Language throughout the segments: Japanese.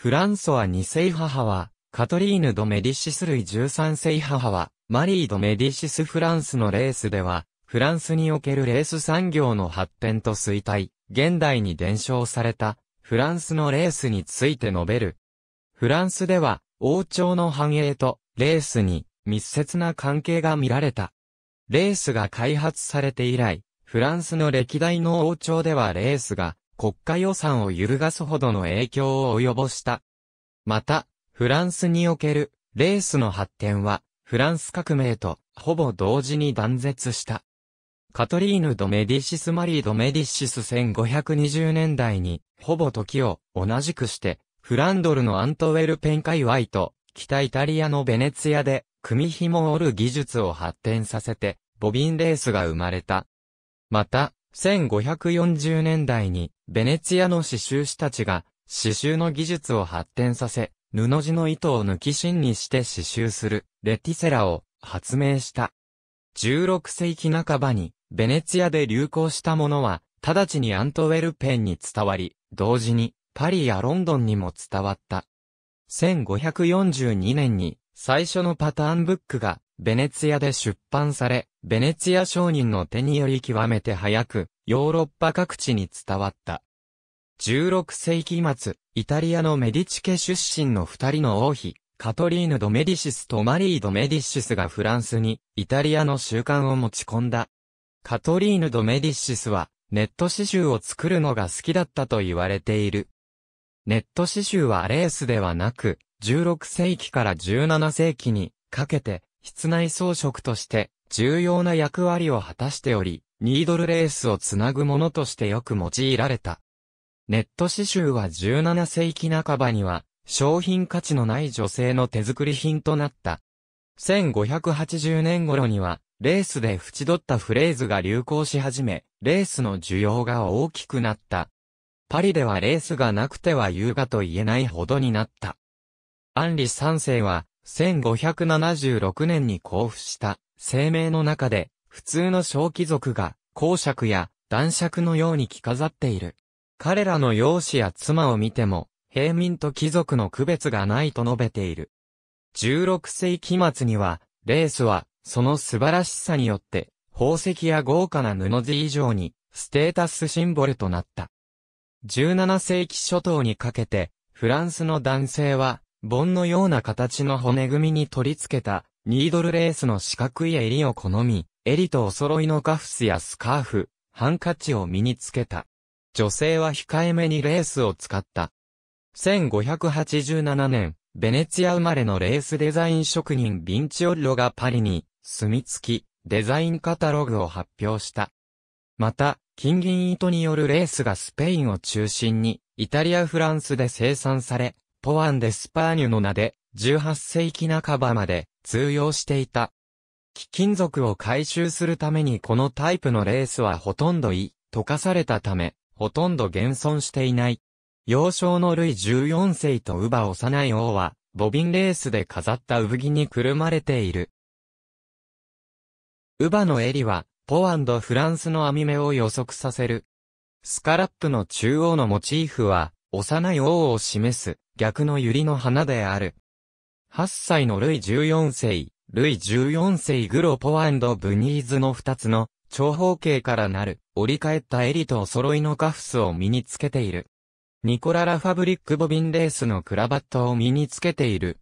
フランソワ2世母は、カトリーヌ・ド・メディシス類13世母は、マリー・ド・メディシス・フランスのレースでは、フランスにおけるレース産業の発展と衰退、現代に伝承された、フランスのレースについて述べる。フランスでは、王朝の繁栄と、レースに、密接な関係が見られた。レースが開発されて以来、フランスの歴代の王朝ではレースが、国家予算を揺るがすほどの影響を及ぼした。また、フランスにおけるレースの発展は、フランス革命とほぼ同時に断絶した。カトリーヌ・ド・メディシス・マリー・ド・メディシス1520年代に、ほぼ時を同じくして、フランドルのアントウェルペン界隈と、北イタリアのベネツィアで、組紐を織る技術を発展させて、ボビンレースが生まれた。また、1540年代に、ベネツィアの刺繍師たちが、刺繍の技術を発展させ、布地の糸を抜き芯にして刺繍する、レティセラを発明した。16世紀半ばに、ベネツィアで流行したものは、直ちにアントウェルペンに伝わり、同時に、パリやロンドンにも伝わった。1542年に、最初のパターンブックが、ベネツィアで出版され、ベネツィア商人の手により極めて早く、ヨーロッパ各地に伝わった。16世紀末、イタリアのメディチ家出身の二人の王妃、カトリーヌ・ド・メディシスとマリー・ド・メディシスがフランスにイタリアの習慣を持ち込んだ。カトリーヌ・ド・メディシスはネット刺繍を作るのが好きだったと言われている。ネット刺繍はレースではなく、16世紀から17世紀にかけて室内装飾として重要な役割を果たしており、ニードルレースをつなぐものとしてよく用いられた。ネット刺繍は17世紀半ばには、商品価値のない女性の手作り品となった。1580年頃には、レースで縁取ったフレーズが流行し始め、レースの需要が大きくなった。パリではレースがなくては優雅と言えないほどになった。アンリ3世は、1576年に交付した声明の中で、普通の小貴族が、公爵や男爵のように着飾っている。彼らの容姿や妻を見ても、平民と貴族の区別がないと述べている。16世紀末には、レースは、その素晴らしさによって、宝石や豪華な布地以上に、ステータスシンボルとなった。17世紀初頭にかけて、フランスの男性は、盆のような形の骨組みに取り付けた、ニードルレースの四角い襟を好み、襟とお揃いのカフスやスカーフ、ハンカチを身につけた。女性は控えめにレースを使った。1587年、ベネツィア生まれのレースデザイン職人ヴィンチオッロがパリに、住み着き、デザインカタログを発表した。また、金銀糸によるレースがスペインを中心に、イタリアフランスで生産され、ポアン・デ・スパーニュの名で、18世紀半ばまで通用していた。貴金属を回収するためにこのタイプのレースはほとんどい、溶かされたため、ほとんど現存していない。幼少のルイ14世と乳母幼い王は、ボビンレースで飾った産着にくるまれている。乳母の襟は、ポワンフランスの網目を予測させる。スカラップの中央のモチーフは、幼い王を示す、逆の百合の花である。8歳のルイ14世、ルイ14世グロポワンドブニーズの2つの長方形からなる折り返った襟とお揃いのカフスを身につけている。ニコララファブリックボビンレースのクラバットを身につけている。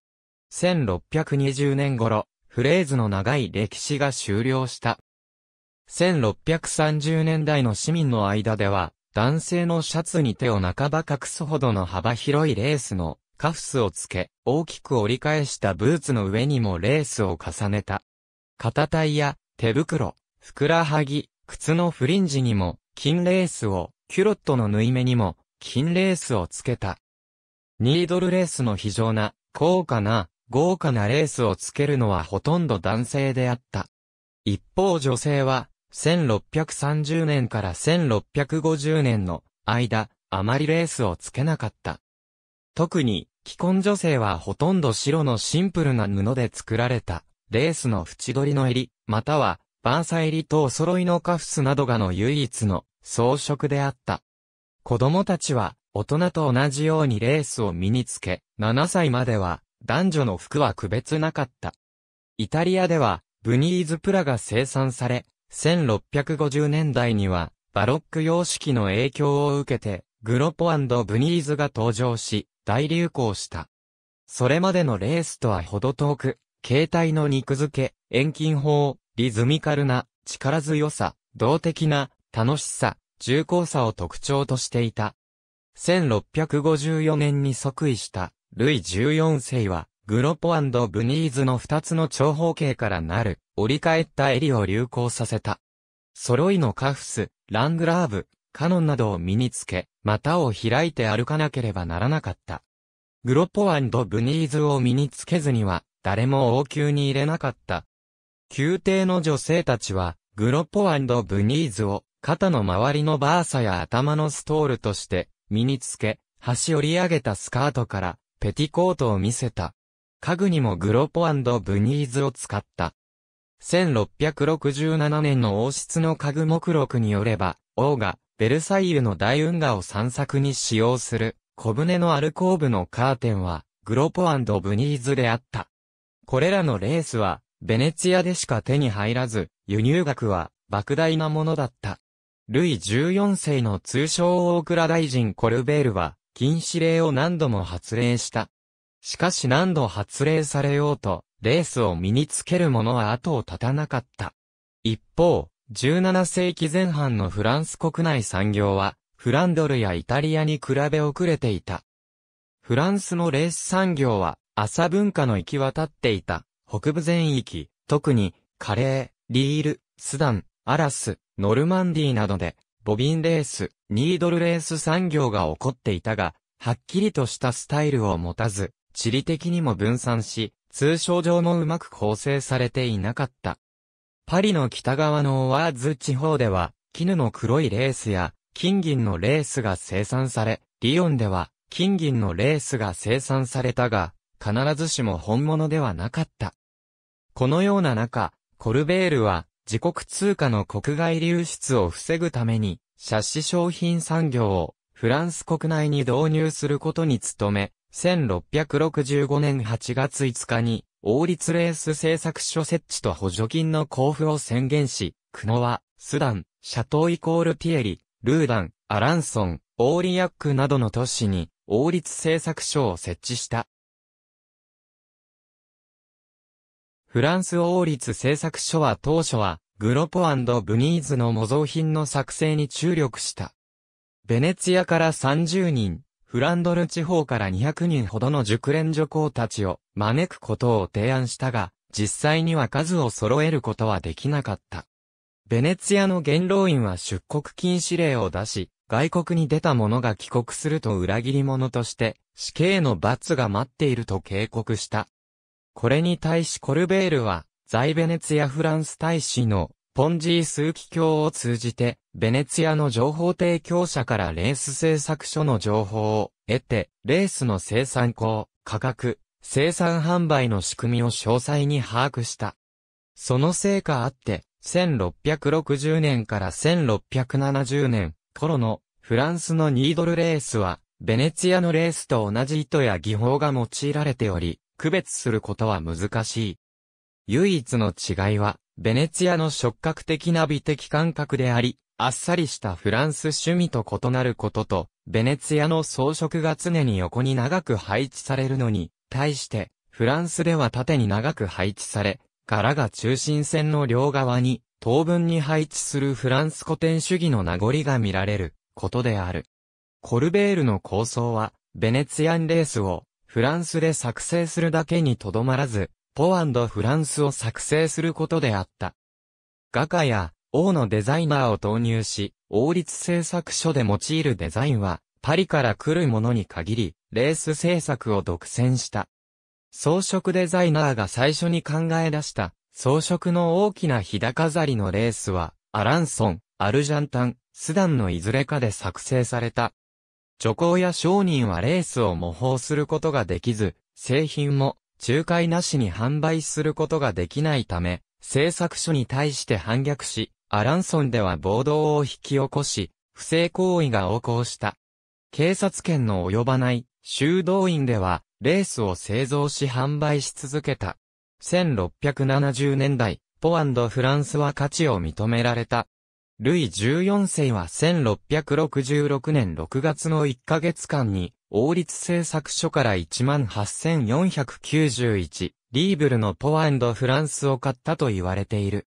1620年頃、フレーズの長い歴史が終了した。1630年代の市民の間では、男性のシャツに手を半ば隠すほどの幅広いレースのカフスをつけ、大きく折り返したブーツの上にもレースを重ねた。肩タイや手袋、ふくらはぎ、靴のフリンジにも、金レースを、キュロットの縫い目にも、金レースをつけた。ニードルレースの非常な、高価な、豪華なレースをつけるのはほとんど男性であった。一方女性は、1630年から1650年の間、あまりレースをつけなかった。特に、既婚女性はほとんど白のシンプルな布で作られた、レースの縁取りの襟、または、バーサ入りとお揃いのカフスなどがの唯一の装飾であった。子供たちは、大人と同じようにレースを身につけ、7歳までは、男女の服は区別なかった。イタリアでは、ブニーズプラが生産され、1650年代には、バロック様式の影響を受けて、グロポブニーズが登場し、大流行した。それまでのレースとはほど遠く、携帯の肉付け、遠近法、リズミカルな、力強さ、動的な、楽しさ、重厚さを特徴としていた。1654年に即位した、ルイ14世は、グロポブニーズの2つの長方形からなる、折り返った襟を流行させた。揃いのカフス、ラングラーブ、カノンなどを身につけ、股を開いて歩かなければならなかった。グロポアンドブニーズを身につけずには、誰も王宮に入れなかった。宮廷の女性たちは、グロポアンドブニーズを、肩の周りのバーサや頭のストールとして、身につけ、端折り上げたスカートから、ペティコートを見せた。家具にもグロポアンドブニーズを使った。1667年の王室の家具目録によれば、王が、ベルサイユの大運河を散策に使用する小舟のアルコーブのカーテンはグロポブニーズであった。これらのレースはベネツィアでしか手に入らず輸入額は莫大なものだった。ルイ14世の通称大倉大臣コルベールは禁止令を何度も発令した。しかし何度発令されようとレースを身につける者は後を絶たなかった。一方、17世紀前半のフランス国内産業は、フランドルやイタリアに比べ遅れていた。フランスのレース産業は、朝文化の行き渡っていた、北部全域、特に、カレー、リール、スダン、アラス、ノルマンディなどで、ボビンレース、ニードルレース産業が起こっていたが、はっきりとしたスタイルを持たず、地理的にも分散し、通称上もうまく構成されていなかった。パリの北側のオワーズ地方では、絹の黒いレースや、金銀のレースが生産され、リヨンでは、金銀のレースが生産されたが、必ずしも本物ではなかった。このような中、コルベールは、自国通貨の国外流出を防ぐために、奢侈商品産業を、フランス国内に導入することに努め、1665年8月5日に、王立レース製作所設置と補助金の交付を宣言し、クノワ、スダン、シャトーイコールピエリ、ルーダン、アランソン、オーリアックなどの都市に、王立製作所を設置した。フランス王立製作所は当初は、グロポブニーズの模造品の作成に注力した。ベネツィアから30人、フランドル地方から200人ほどの熟練女工たちを招くことを提案したが、実際には数を揃えることはできなかった。ベネツィアの元老院は出国禁止令を出し、外国に出た者が帰国すると裏切り者として、死刑の罰が待っていると警告した。これに対しコルベールは、在ベネツィアフランス大使のポンジー数奇教を通じて、ベネツィアの情報提供者からレース製作所の情報を得て、レースの生産校、価格、生産販売の仕組みを詳細に把握した。その成果あって、1660年から1670年頃のフランスのニードルレースは、ベネツィアのレースと同じ糸や技法が用いられており、区別することは難しい。唯一の違いは、ベネツィアの触覚的な美的感覚であり、あっさりしたフランス趣味と異なることと、ベネツィアの装飾が常に横に長く配置されるのに、対して、フランスでは縦に長く配置され、柄が中心線の両側に、当分に配置するフランス古典主義の名残が見られることである。コルベールの構想は、ベネツィアンレースをフランスで作成するだけにとどまらず、ポアフランスを作成することであった。画家や王のデザイナーを投入し、王立製作所で用いるデザインは、パリから来るものに限り、レース制作を独占した。装飾デザイナーが最初に考え出した、装飾の大きな日高飾りのレースは、アランソン、アルジャンタン、スダンのいずれかで作成された。助行や商人はレースを模倣することができず、製品も仲介なしに販売することができないため、製作所に対して反逆し、アランソンでは暴動を引き起こし、不正行為が横行した。警察権の及ばない修道院では、レースを製造し販売し続けた。1670年代、ポアンド・フランスは価値を認められた。ルイ14世は1666年6月の1ヶ月間に、王立製作所から18,491リーブルのポアンド・フランスを買ったと言われている。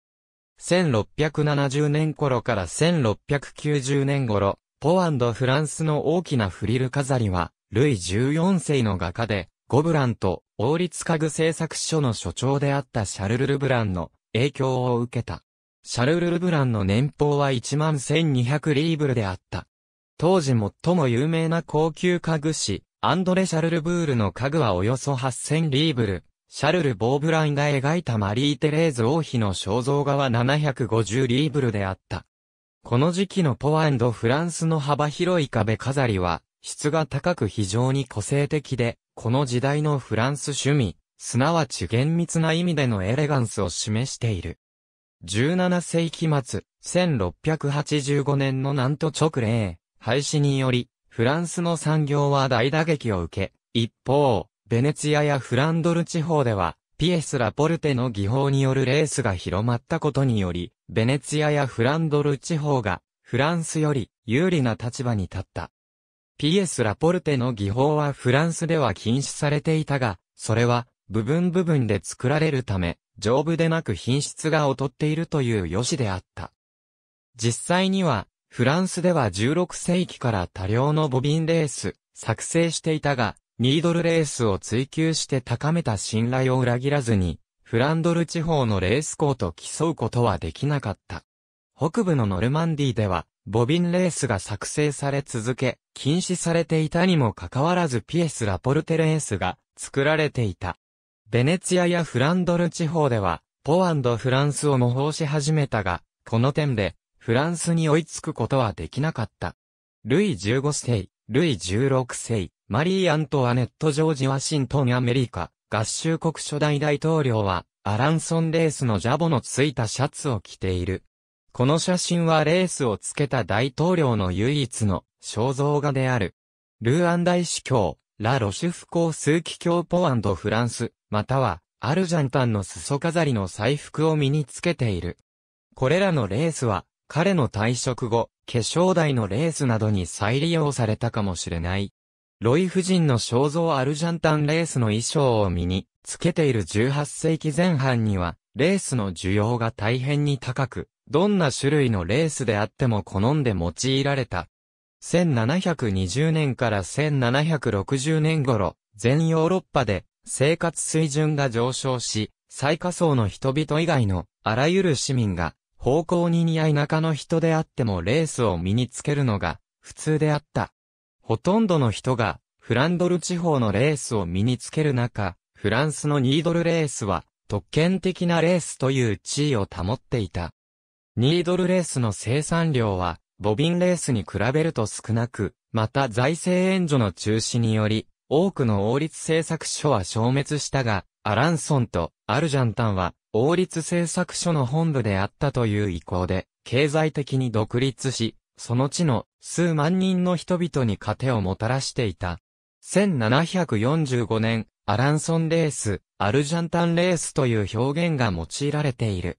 1670年頃から1690年頃、ポワンド・フランスの大きなフリル飾りは、ルイ14世の画家で、ゴブランと王立家具製作所の所長であったシャルル・ルブランの影響を受けた。シャルル・ルブランの年俸は1万1200リーブルであった。当時最も有名な高級家具師、アンドレ・シャルル・ブールの家具はおよそ8000リーブル。シャルル・ボーブランが描いたマリー・テレーズ王妃の肖像画は750リーブルであった。この時期のポアンド・フランスの幅広い壁飾りは、質が高く非常に個性的で、この時代のフランス趣味、すなわち厳密な意味でのエレガンスを示している。17世紀末、1685年の南都直令、廃止により、フランスの産業は大打撃を受け、一方、ベネツィアやフランドル地方では、ピエス・ラポルテの技法によるレースが広まったことにより、ベネツィアやフランドル地方が、フランスより有利な立場に立った。PS ラポルテの技法はフランスでは禁止されていたが、それは部分部分で作られるため、丈夫でなく品質が劣っているという良しであった。実際には、フランスでは16世紀から多量のボビンレース、作成していたが、ニードルレースを追求して高めた信頼を裏切らずに、フランドル地方のレース校と競うことはできなかった。北部のノルマンディでは、ボビンレースが作成され続け、禁止されていたにもかかわらずピエス・ラポルテレースが作られていた。ベネツィアやフランドル地方では、ポワンド・フランスを模倣し始めたが、この点で、フランスに追いつくことはできなかった。ルイ15世、ルイ16世、マリー・アントワネット・ジョージ・ワシントン・アメリカ、合衆国初代大統領は、アランソンレースのジャボのついたシャツを着ている。この写真はレースをつけた大統領の唯一の肖像画である。ルーアン大司教、ラ・ロシュフ公枢機教ポンフランス、または、アルジャンタンの裾飾りの彩服を身につけている。これらのレースは、彼の退職後、化粧台のレースなどに再利用されたかもしれない。ロイ夫人の肖像アルジャンタンレースの衣装を身につけている18世紀前半には、レースの需要が大変に高く、どんな種類のレースであっても好んで用いられた。1720年から1760年頃、全ヨーロッパで生活水準が上昇し、最下層の人々以外のあらゆる市民が、方向に似合い中の人であってもレースを身につけるのが普通であった。ほとんどの人がフランドル地方のレースを身につける中、フランスのニードルレースは特権的なレースという地位を保っていた。ニードルレースの生産量はボビンレースに比べると少なく、また財政援助の中止により、多くの王立製作所は消滅したが、アランソンとアルジャンタンは王立製作所の本部であったという意向で、経済的に独立し、その地の数万人の人々に糧をもたらしていた。1745年、アランソンレース、アルジャンタンレースという表現が用いられている。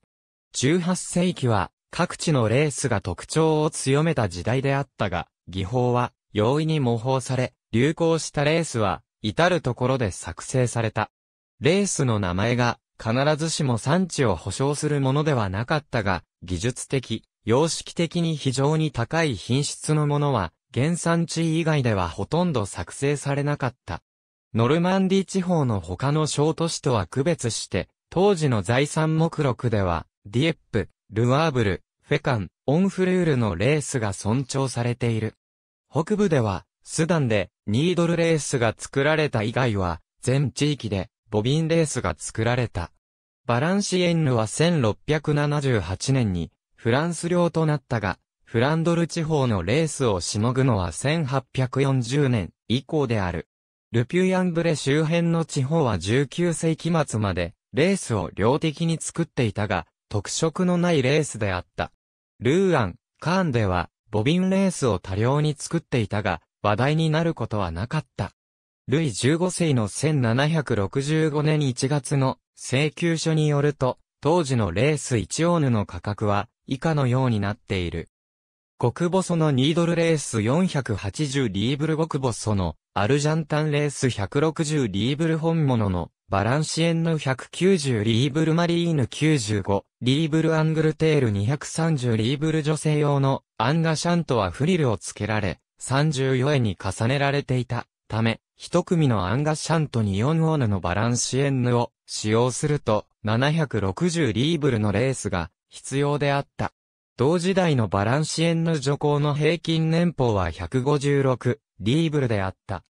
18世紀は各地のレースが特徴を強めた時代であったが、技法は容易に模倣され、流行したレースは至るところで作成された。レースの名前が必ずしも産地を保証するものではなかったが、技術的、様式的に非常に高い品質のものは、原産地以外ではほとんど作成されなかった。ノルマンディ地方の他の小都市とは区別して、当時の財産目録では、ディエップ、ルアーブル、フェカン、オンフルールのレースが尊重されている。北部では、スダンでニードルレースが作られた以外は、全地域でボビンレースが作られた。バランシエンヌは1678年にフランス領となったが、フランドル地方のレースをしのぐのは1840年以降である。ルピュヤンブレ周辺の地方は19世紀末まで、レースを量的に作っていたが、特色のないレースであった。ルーアン、カーンでは、ボビンレースを多量に作っていたが、話題になることはなかった。ルイ15世の1765年1月の請求書によると、当時のレース1オーヌの価格は、以下のようになっている。極細のニードルレース480リーブル極細のアルジャンタンレース160リーブル本物のバランシエンヌ190リーブルマリーヌ95リーブルアングルテール230リーブル女性用のアンガシャントはフリルを付けられ34円に重ねられていたため一組のアンガシャントに4オーヌのバランシエンヌを使用すると760リーブルのレースが必要であった。同時代のバランシエンヌ女工の平均年俸は156リーブルであった。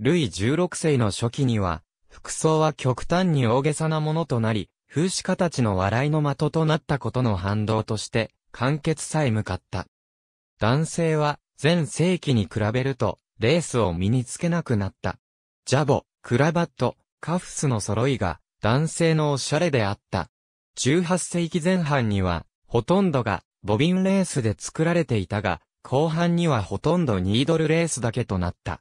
ルイ16世の初期には、服装は極端に大げさなものとなり、風刺家たちの笑いの的となったことの反動として、完結さえ向かった。男性は、前世紀に比べると、レースを身につけなくなった。ジャボ、クラバット、カフスの揃いが、男性のオシャレであった。18世紀前半には、ほとんどがボビンレースで作られていたが、後半にはほとんどニードルレースだけとなった。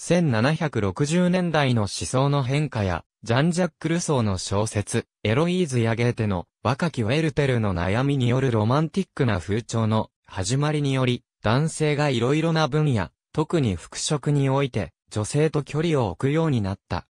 1760年代の思想の変化や、ジャン・ジャック・ルソーの小説、エロイーズ・ヤゲーテの若きウェルテルの悩みによるロマンティックな風潮の始まりにより、男性が色々な分野、特に服飾において、女性と距離を置くようになった。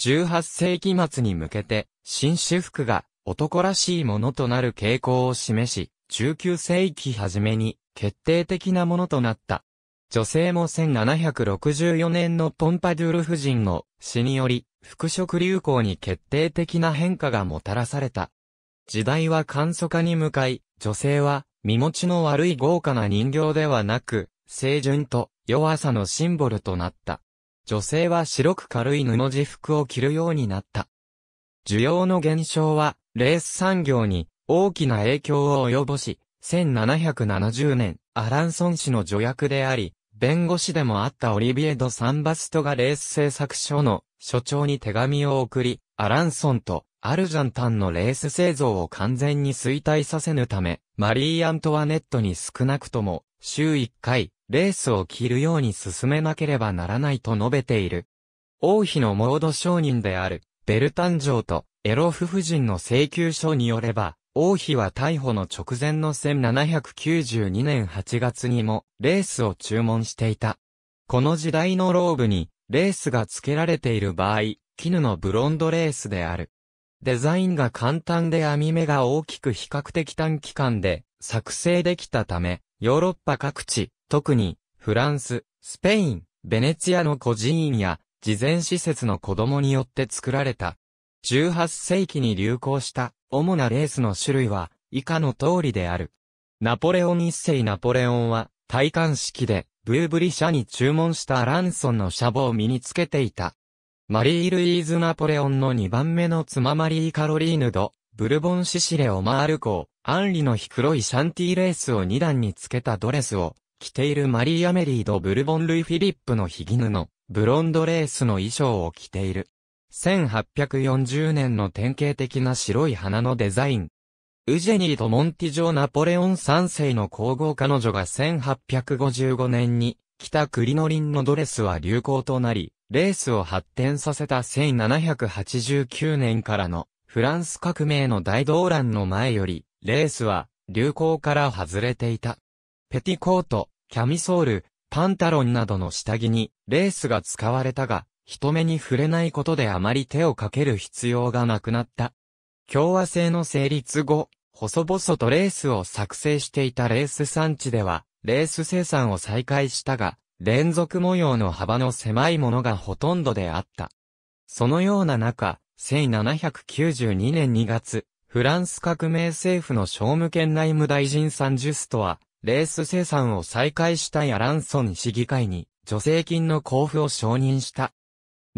18世紀末に向けて、紳士服が男らしいものとなる傾向を示し、19世紀初めに決定的なものとなった。女性も1764年のポンパドゥール夫人の死により、服飾流行に決定的な変化がもたらされた。時代は簡素化に向かい、女性は身持ちの悪い豪華な人形ではなく、清純と弱さのシンボルとなった。女性は白く軽い布地服を着るようになった。需要の減少はレース産業に大きな影響を及ぼし、1770年、アランソン氏の助役であり、弁護士でもあったオリビエド・サンバストがレース製作所の所長に手紙を送り、アランソンとアルジャンタンのレース製造を完全に衰退させぬため、マリー・アントワネットに少なくとも、週1回、レースを着るように進めなければならないと述べている。王妃のモード商人である、ベルタン城と、エロ夫婦人の請求書によれば、王妃は逮捕の直前の1792年8月にも、レースを注文していた。この時代のローブに、レースが付けられている場合、絹のブロンドレースである。デザインが簡単で網目が大きく比較的短期間で作成できたため、ヨーロッパ各地、特にフランス、スペイン、ベネツィアの孤児院や慈善施設の子供によって作られた18世紀に流行した主なレースの種類は以下の通りである。ナポレオン一世ナポレオンは戴冠式でブーブリ社に注文したアランソンのシャボを身につけていた。マリー・ルイーズ・ナポレオンの2番目の妻マリー・カロリーヌド、ブルボン・シシレ・オマール公、アンリの日黒いシャンティーレースを2段につけたドレスを着ているマリー・アメリード・ブルボン・ルイ・フィリップのヒギヌのブロンドレースの衣装を着ている。1840年の典型的な白い花のデザイン。ウジェニーとモンティジョー・ナポレオン3世の皇后彼女が1855年に着たノリンのドレスは流行となり、レースを発展させた1789年からのフランス革命の大動乱の前より、レースは流行から外れていた。ペティコート、キャミソール、パンタロンなどの下着にレースが使われたが、人目に触れないことであまり手をかける必要がなくなった。共和制の成立後、細々とレースを作成していたレース産地では、レース生産を再開したが、連続模様の幅の狭いものがほとんどであった。そのような中、1792年2月、フランス革命政府の商務圏内務大臣サンジュストは、レース生産を再開したヤランソン市議会に、助成金の交付を承認した。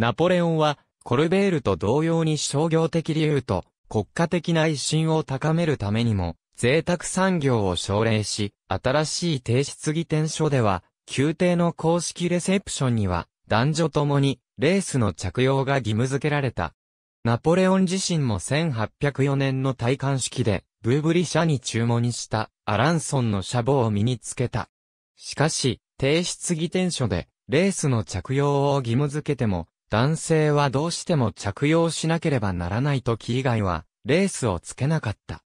ナポレオンは、コルベールと同様に商業的理由と国家的な一信を高めるためにも、贅沢産業を奨励し、新しい提出議典書では、宮廷の公式レセプションには、男女ともに、レースの着用が義務付けられた。ナポレオン自身も1804年の戴冠式で、ブーブリ社に注文したアランソンのシャボを身につけた。しかし、提出議典書で、レースの着用を義務付けても、男性はどうしても着用しなければならない時以外は、レースをつけなかった。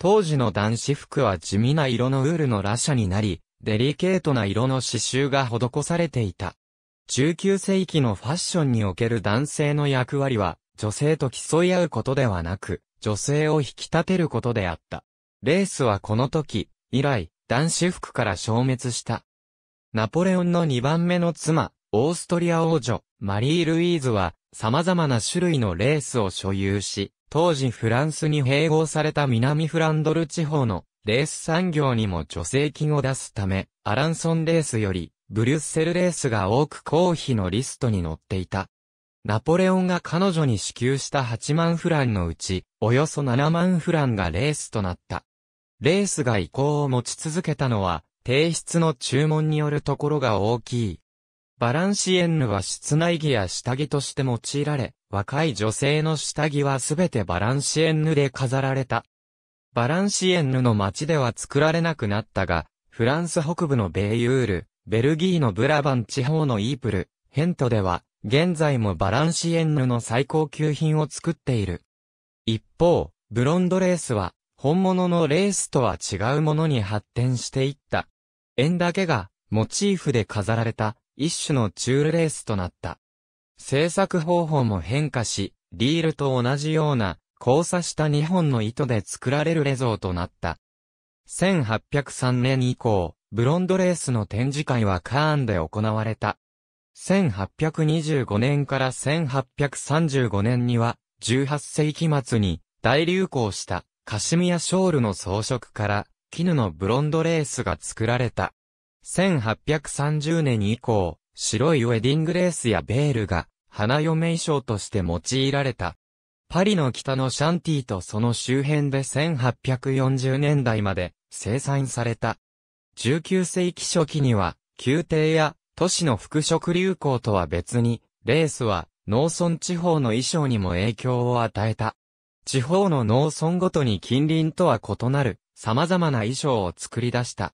当時の男子服は地味な色のウールのラシャになり、デリケートな色の刺繍が施されていた。19世紀のファッションにおける男性の役割は、女性と競い合うことではなく、女性を引き立てることであった。レースはこの時、以来、男子服から消滅した。ナポレオンの2番目の妻、オーストリア王女、マリー・ルイーズは様々な種類のレースを所有し、当時フランスに併合された南フランドル地方のレース産業にも助成金を出すため、アランソンレースよりブリュッセルレースが多く公費のリストに載っていた。ナポレオンが彼女に支給した8万フランのうち、およそ7万フランがレースとなった。レースが意向を持ち続けたのは、提出の注文によるところが大きい。バランシエンヌは室内着や下着として用いられ、若い女性の下着はすべてバランシエンヌで飾られた。バランシエンヌの街では作られなくなったが、フランス北部のベイユール、ベルギーのブラバン地方のイープル、ヘントでは、現在もバランシエンヌの最高級品を作っている。一方、ブロンドレースは、本物のレースとは違うものに発展していった。円だけが、モチーフで飾られた、一種のチュールレースとなった。制作方法も変化し、リールと同じような交差した2本の糸で作られるレゾーとなった。1803年以降、ブロンドレースの展示会はカーンで行われた。1825年から1835年には、18世紀末に大流行したカシミヤショールの装飾から絹のブロンドレースが作られた。1830年以降、白いウェディングレースやベールが、花嫁衣装として用いられた。パリの北のシャンティとその周辺で1840年代まで生産された。19世紀初期には、宮廷や都市の服飾流行とは別に、レースは農村地方の衣装にも影響を与えた。地方の農村ごとに近隣とは異なる様々な衣装を作り出した。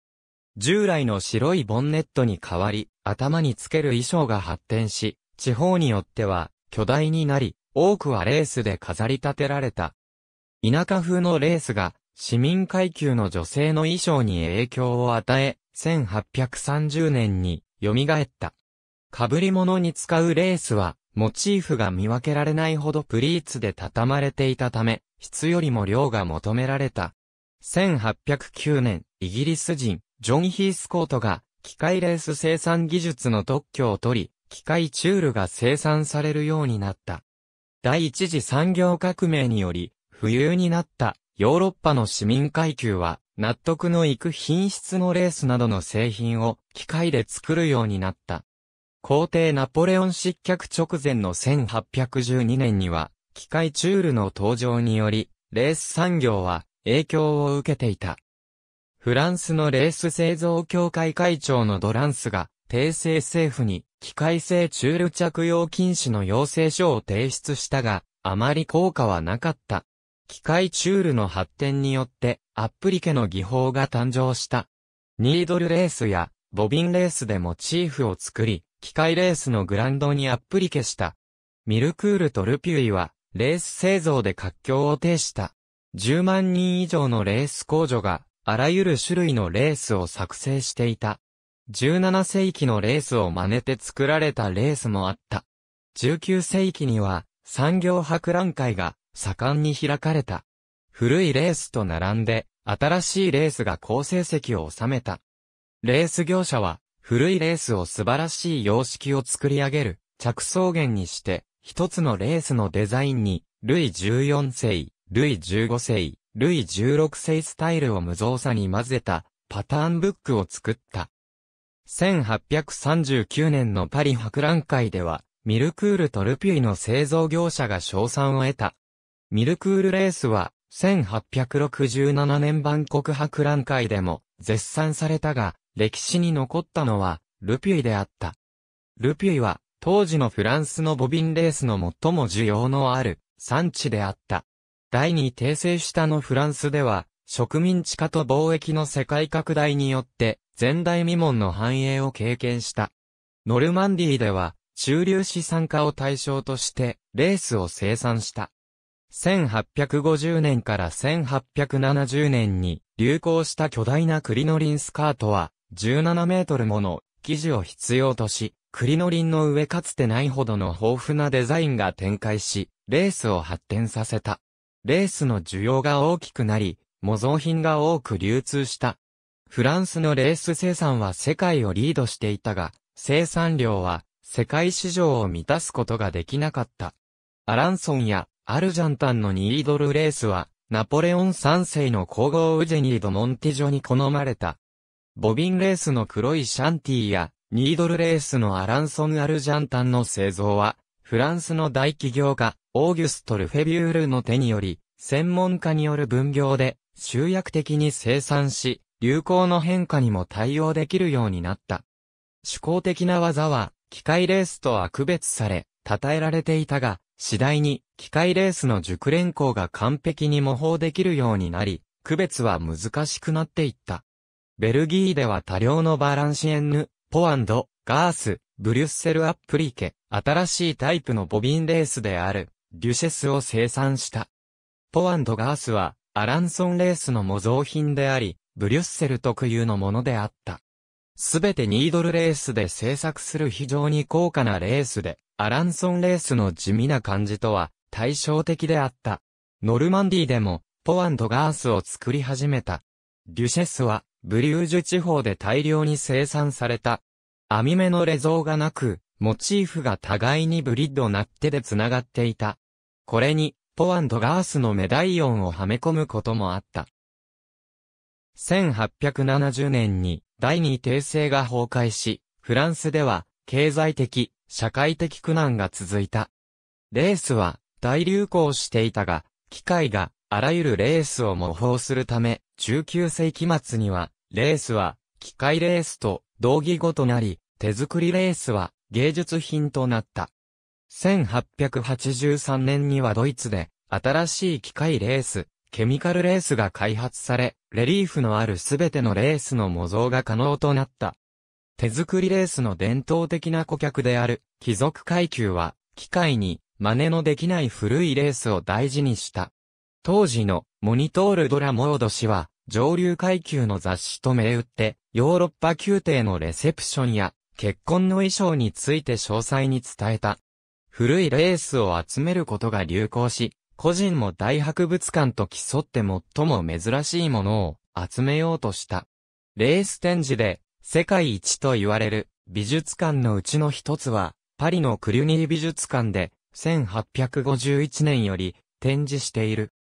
従来の白いボンネットに代わり、頭につける衣装が発展し、地方によっては巨大になり、多くはレースで飾り立てられた。田舎風のレースが市民階級の女性の衣装に影響を与え、1830年に蘇った。被り物に使うレースは、モチーフが見分けられないほどプリーツで畳まれていたため、質よりも量が求められた。1809年、イギリス人、ジョン・ヒースコートが、機械レース生産技術の特許を取り、機械チュールが生産されるようになった。第一次産業革命により、浮遊になったヨーロッパの市民階級は、納得のいく品質のレースなどの製品を機械で作るようになった。皇帝ナポレオン失脚直前の1812年には、機械チュールの登場により、レース産業は影響を受けていた。フランスのレース製造協会会長のドランスが、帝政政府に、機械性チュール着用禁止の要請書を提出したが、あまり効果はなかった。機械チュールの発展によって、アップリケの技法が誕生した。ニードルレースや、ボビンレースでモチーフを作り、機械レースのグランドにアップリケした。ミルクールとルピュイは、レース製造で活況を呈した。10万人以上のレース工場が、あらゆる種類のレースを作成していた。17世紀のレースを真似て作られたレースもあった。19世紀には産業博覧会が盛んに開かれた。古いレースと並んで新しいレースが好成績を収めた。レース業者は古いレースを素晴らしい様式を作り上げる着想源にして一つのレースのデザインに、ルイ14世、ルイ15世、ルイ16世スタイルを無造作に混ぜたパターンブックを作った。1839年のパリ博覧会では、ミルクールとルピュイの製造業者が賞賛を得た。ミルクールレースは、1867年万国博覧会でも絶賛されたが、歴史に残ったのは、ルピュイであった。ルピュイは、当時のフランスのボビンレースの最も需要のある産地であった。第二帝政下のフランスでは、植民地化と貿易の世界拡大によって、前代未聞の繁栄を経験した。ノルマンディーでは、中流資産化を対象として、レースを生産した。1850年から1870年に流行した巨大なクリノリンスカートは、17メートルもの生地を必要とし、クリノリンの上かつてないほどの豊富なデザインが展開し、レースを発展させた。レースの需要が大きくなり、模造品が多く流通した。フランスのレース生産は世界をリードしていたが、生産量は世界市場を満たすことができなかった。アランソンやアルジャンタンのニードルレースは、ナポレオン3世の皇后ウジェニード・モンティジョに好まれた。ボビンレースの黒いシャンティや、ニードルレースのアランソン・アルジャンタンの製造は、フランスの大企業家、オーギュストル・フェビュールの手により、専門家による分業で、集約的に生産し、流行の変化にも対応できるようになった。主攻的な技は、機械レースとは区別され、称えられていたが、次第に、機械レースの熟練校が完璧に模倣できるようになり、区別は難しくなっていった。ベルギーでは多量のバランシエンヌ、ポアンド、ガース、ブリュッセルアップリケ、新しいタイプのボビンレースである、デュシェスを生産した。ポアンドガースは、アランソンレースの模造品であり、ブリュッセル特有のものであった。すべてニードルレースで製作する非常に高価なレースで、アランソンレースの地味な感じとは対照的であった。ノルマンディでも、ポアンドガースを作り始めた。デュシェスは、ブリュージュ地方で大量に生産された。網目のレゾーがなく、モチーフが互いにブリッドなってで繋がっていた。これに、ポアンドガースのメダイオンをはめ込むこともあった。1870年に第二帝政が崩壊し、フランスでは経済的、社会的苦難が続いた。レースは大流行していたが、機械があらゆるレースを模倣するため、19世紀末には、レースは機械レースと同義語となり、手作りレースは芸術品となった。1883年にはドイツで、新しい機械レース、ケミカルレースが開発され、レリーフのあるすべてのレースの模造が可能となった。手作りレースの伝統的な顧客である、貴族階級は、機械に、真似のできない古いレースを大事にした。当時の、モニトールドラモード氏は、上流階級の雑誌と銘打って、ヨーロッパ宮廷のレセプションや、結婚の衣装について詳細に伝えた。古いレースを集めることが流行し、個人も大博物館と競って最も珍しいものを集めようとした。レース展示で世界一と言われる美術館のうちの一つは、パリのクリュニー美術館で1851年より展示している。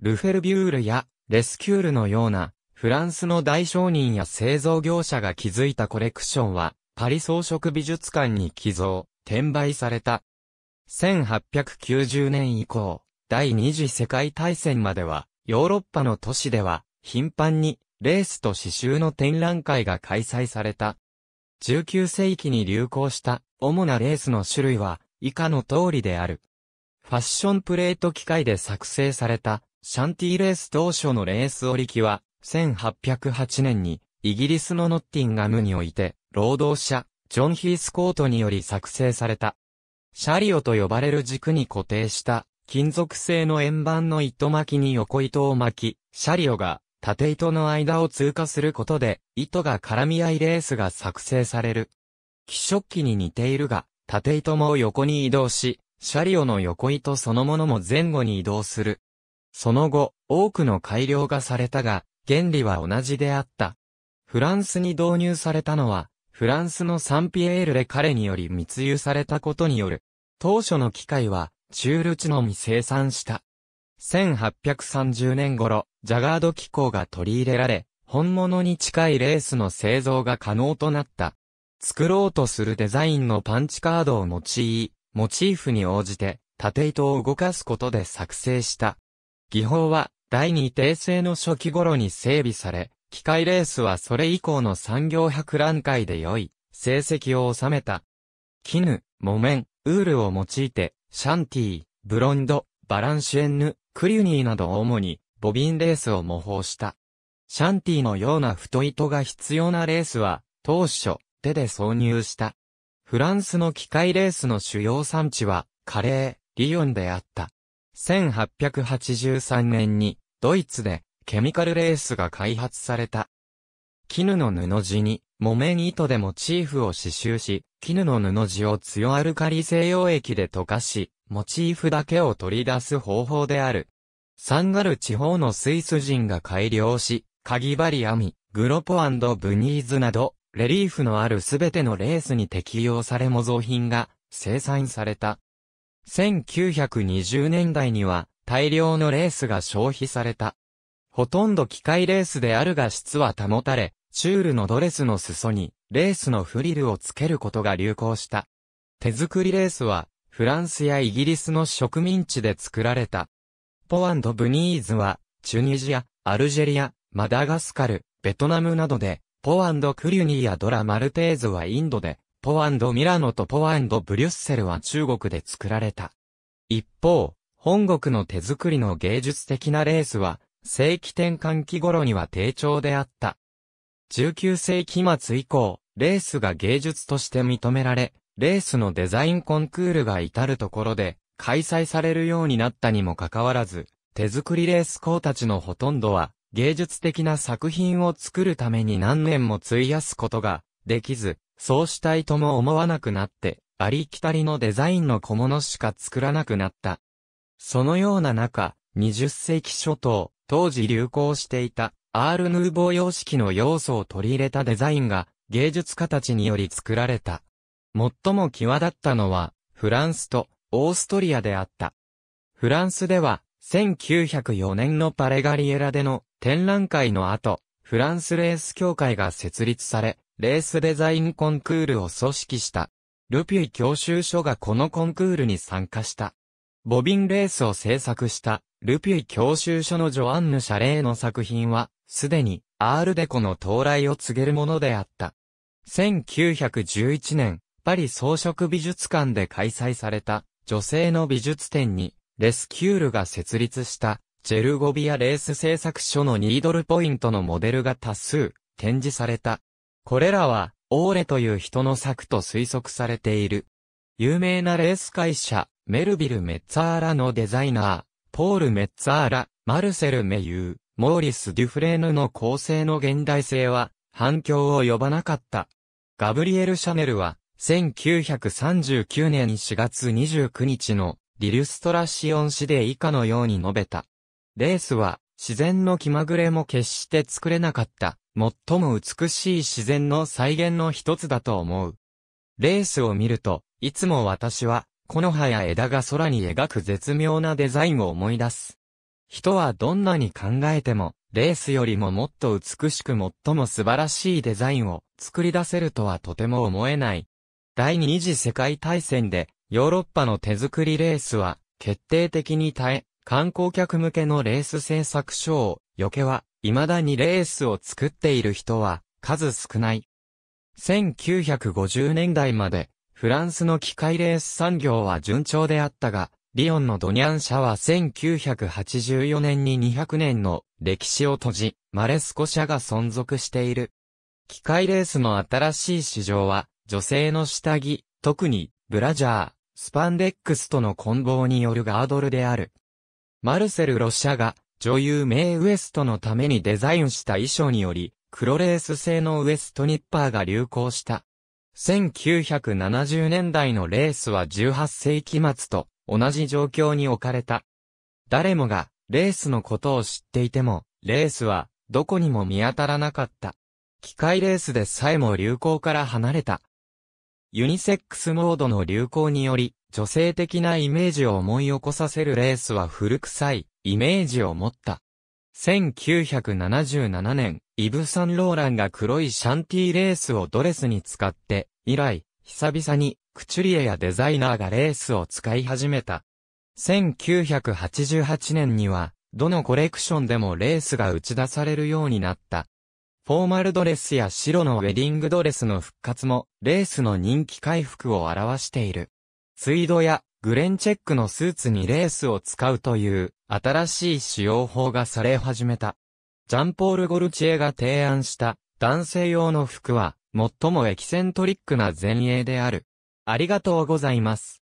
ルフェルビュールやレスキュールのようなフランスの大商人や製造業者が築いたコレクションはパリ装飾美術館に寄贈、転売された。1890年以降、第二次世界大戦までは、ヨーロッパの都市では、頻繁に、レースと刺繍の展覧会が開催された。19世紀に流行した主なレースの種類は以下の通りである。ファッションプレート機械で作成されたシャンティレース当初のレース織り機は1808年にイギリスのノッティンガムにおいて労働者、ジョン・ヒースコートにより作成された。シャリオと呼ばれる軸に固定した金属製の円盤の糸巻きに横糸を巻き、シャリオが縦糸の間を通過することで、糸が絡み合いレースが作成される。気色器に似ているが、縦糸も横に移動し、シャリオの横糸そのものも前後に移動する。その後、多くの改良がされたが、原理は同じであった。フランスに導入されたのは、フランスのサンピエールで彼により密輸されたことによる。当初の機械は、チュールチのみ生産した。1830年頃、ジャガード機構が取り入れられ、本物に近いレースの製造が可能となった。作ろうとするデザインのパンチカードを用い、モチーフに応じて、縦糸を動かすことで作成した。技法は、第二訂正の初期頃に整備され、機械レースはそれ以降の産業博覧会で良い成績を収めた。絹、木綿、ウールを用いて、シャンティー、ブロンド、バランシュエンヌ、クリュニーなど主にボビンレースを模倣した。シャンティのような太糸が必要なレースは、当初、手で挿入した。フランスの機械レースの主要産地は、カレー、リヨンであった。1883年に、ドイツで、ケミカルレースが開発された。絹の布地に、木綿糸でモチーフを刺繍し、絹の布地を強アルカリ性溶液で溶かし、モチーフだけを取り出す方法である。サンガル地方のスイス人が改良し、カギバリ網、グロポブニーズなど、レリーフのあるすべてのレースに適用され模造品が生産された。1920年代には大量のレースが消費された。ほとんど機械レースであるが質は保たれ、チュールのドレスの裾に、レースのフリルをつけることが流行した。手作りレースは、フランスやイギリスの植民地で作られた。ポアンド・ブニーズは、チュニジア、アルジェリア、マダガスカル、ベトナムなどで、ポアンド・クリュニーやドラ・マルテーズはインドで、ポアンド・ミラノとポアンド・ブリュッセルは中国で作られた。一方、本国の手作りの芸術的なレースは、世紀転換期頃には低調であった。19世紀末以降、レースが芸術として認められ、レースのデザインコンクールが至るところで開催されるようになったにもかかわらず、手作りレース校たちのほとんどは、芸術的な作品を作るために何年も費やすことができず、そうしたいとも思わなくなって、ありきたりのデザインの小物しか作らなくなった。そのような中、20世紀初頭、当時流行していた、アール・ヌーボー様式の要素を取り入れたデザインが、芸術家たちにより作られた。最も際立ったのは、フランスとオーストリアであった。フランスでは、1904年のパレガリエラでの展覧会の後、フランスレース協会が設立され、レースデザインコンクールを組織した。ルピュイ教習所がこのコンクールに参加した。ボビンレースを制作したルピュイ教習所のジョアンヌ・シャレーの作品は、すでに、アールデコの到来を告げるものであった。1911年、パリ装飾美術館で開催された、女性の美術展に、レスキュールが設立した、ジェルゴビアレース製作所のニードルポイントのモデルが多数、展示された。これらは、オーレという人の作と推測されている。有名なレース会社、メルビル・メッツァーラのデザイナー、ポール・メッツァーラ、マルセル・メユー、モーリス・デュフレーヌの構成の現代性は反響を呼ばなかった。ガブリエル・シャネルは、1939年4月29日のリルストラシオン誌で以下のように述べた。レースは自然の気まぐれも決して作れなかった、最も美しい自然の再現の一つだと思う。レースを見ると、いつも私は木の葉や枝が空に描く絶妙なデザインを思い出す。人はどんなに考えても、レースよりももっと美しく最も素晴らしいデザインを作り出せるとはとても思えない。第二次世界大戦で、ヨーロッパの手作りレースは、決定的に耐え、観光客向けのレース制作所を、よけは、未だにレースを作っている人は、数少ない。1950年代まで、フランスの機械レース産業は順調であったが、リオンのドニャン社は1984年に200年の歴史を閉じ、マレスコ社が存続している。機械レースの新しい市場は、女性の下着、特に、ブラジャー、スパンデックスとの混合によるガードルである。マルセル・ロシャが、女優メイ・ウエストのためにデザインした衣装により、黒レース製のウエストニッパーが流行した。1970年代のレースは18世紀末と同じ状況に置かれた。誰もがレースのことを知っていても、レースはどこにも見当たらなかった。機械レースでさえも流行から離れた。ユニセックスモードの流行により、女性的なイメージを思い起こさせるレースは古臭いイメージを持った。1977年、イブ・サンローランが黒いシャンティレースをドレスに使って、以来、久々に、クチュリエやデザイナーがレースを使い始めた。1988年には、どのコレクションでもレースが打ち出されるようになった。フォーマルドレスや白のウェディングドレスの復活も、レースの人気回復を表している。ツイードやグレンチェックのスーツにレースを使うという新しい使用法がされ始めた。ジャンポール・ゴルチエが提案した男性用の服は最もエキセントリックな前衛である。ありがとうございます。